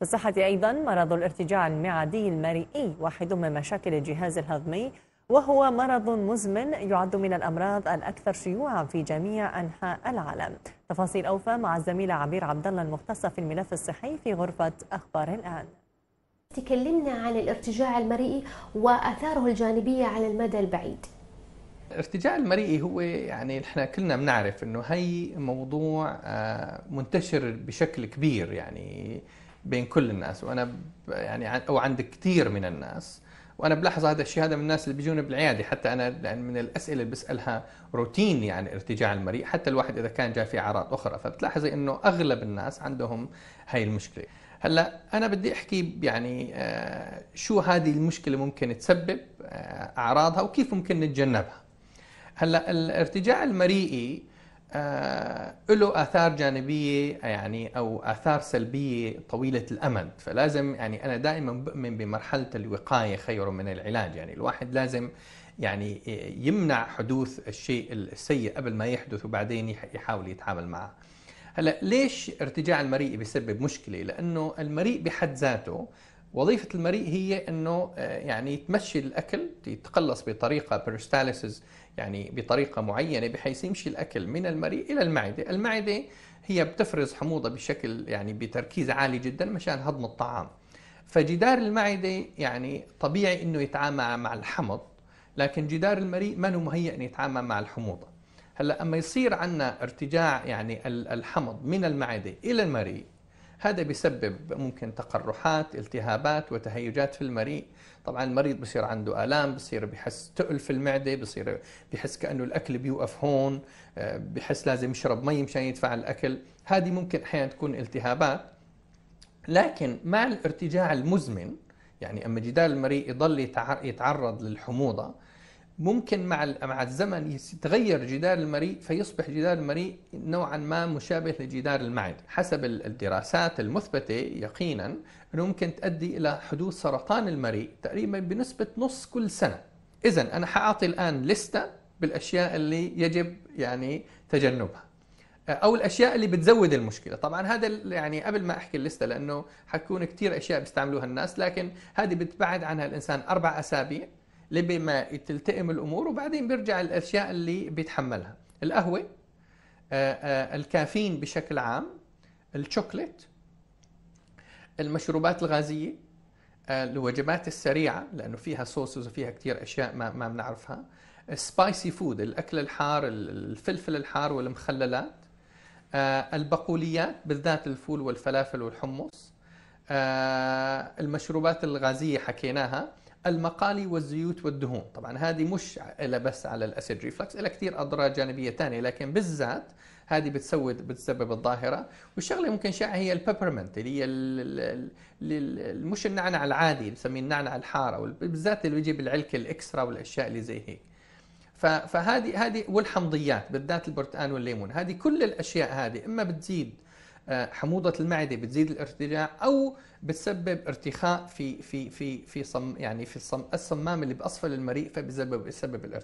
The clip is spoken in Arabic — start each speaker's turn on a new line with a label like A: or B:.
A: في الصحة أيضا مرض الارتجاع المعدي المرئي واحد من مشاكل الجهاز الهضمي وهو مرض مزمن يعد من الأمراض الأكثر شيوعا في جميع أنحاء العالم تفاصيل أوفى مع الزميلة عبير عبد الله المختصة في الملف الصحي في غرفة أخبار الآن تكلمنا عن الارتجاع المرئي وآثاره الجانبية على المدى البعيد الارتجاع المرئي هو يعني احنا كلنا بنعرف انه هي موضوع آه، منتشر بشكل كبير يعني بين كل الناس وانا يعني او عند كثير من الناس وانا بلاحظ هذا الشيء هذا من الناس اللي بيجون بالعياده حتى انا لان يعني من الاسئله اللي بسالها روتيني يعني عن ارتجاع المريء حتى الواحد اذا كان جاي في اعراض اخرى فبتلاحظي انه اغلب الناس عندهم هاي المشكله هلا انا بدي احكي يعني آه، شو هذه المشكله ممكن تسبب آه، اعراضها وكيف ممكن نتجنبها هلا الارتجاع المريئي آه، له اثار جانبيه يعني او اثار سلبيه طويله الامد فلازم يعني انا دائما بؤمن بمرحله الوقايه خير من العلاج يعني الواحد لازم يعني يمنع حدوث الشيء السيء قبل ما يحدث وبعدين يحاول يتعامل معه هلا ليش ارتجاع المريء بيسبب مشكله لانه المريء بحد ذاته وظيفة المريء هي أنه آه، يعني تمشي الأكل يتقلص بطريقة بريستاليسز يعني بطريقة معينة بحيث يمشي الأكل من المريء إلى المعدة المعدة هي بتفرز حموضة بشكل يعني بتركيز عالي جدا مشان هضم الطعام فجدار المعدة يعني طبيعي أنه يتعامل مع الحمض لكن جدار المريء ما هو مهيئ أن يتعامل مع الحموضة هلا أما يصير عندنا ارتجاع يعني الحمض من المعدة إلى المريء هذا بيسبب ممكن تقرحات التهابات وتهيجات في المريء طبعا المريض بصير عنده آلام بصير بحس تقل في المعدة بصير بحس كأنه الأكل بيوقف هون آه، بحس لازم يشرب مي مشان يدفع الأكل هذه ممكن أحيانا تكون التهابات لكن مع الارتجاع المزمن يعني أما جدار المريء يضل يتعرض للحموضة ممكن مع مع الزمن يتغير جدار المريء فيصبح جدار المريء نوعا ما مشابه لجدار المعده حسب الدراسات المثبته يقينا انه ممكن تؤدي الى حدوث سرطان المريء تقريبا بنسبه نص كل سنه اذا انا حاعطي الان لسته بالاشياء اللي يجب يعني تجنبها او الاشياء اللي بتزود المشكله طبعا هذا يعني قبل ما احكي اللسته لانه حكون كثير اشياء بيستعملوها الناس لكن هذه بتبعد عنها الانسان اربع اسابيع لبما تلتئم الامور وبعدين بيرجع الاشياء اللي بيتحملها القهوه آه، آه، الكافيين بشكل عام الشوكليت المشروبات الغازيه آه، الوجبات السريعه لانه فيها صوصز وفيها كثير اشياء ما ما بنعرفها السبايسي فود الاكل الحار الفلفل الحار والمخللات البقوليات بالذات الفول والفلافل والحمص المشروبات الغازيه حكيناها المقالي والزيوت والدهون طبعا هذه مش بس على الاسيد ريفلكس لها كثير اضرار جانبيه ثانيه لكن بالذات هذه بتسود بتسبب الظاهره والشغله ممكن شائعه هي البيبرمنت اللي هي مش النعنع العادي بنسميه النعنع الحارة بالذات اللي بيجي بالعلك الاكسترا والاشياء اللي زي هيك فهذه هذه والحمضيات بالذات البرتقال والليمون هذه كل الاشياء هذه اما بتزيد آه، حموضه المعده بتزيد الارتجاع او بتسبب ارتخاء في في في في صم يعني في الصم الصمام اللي باسفل المريء فبسبب بسبب الارتجاع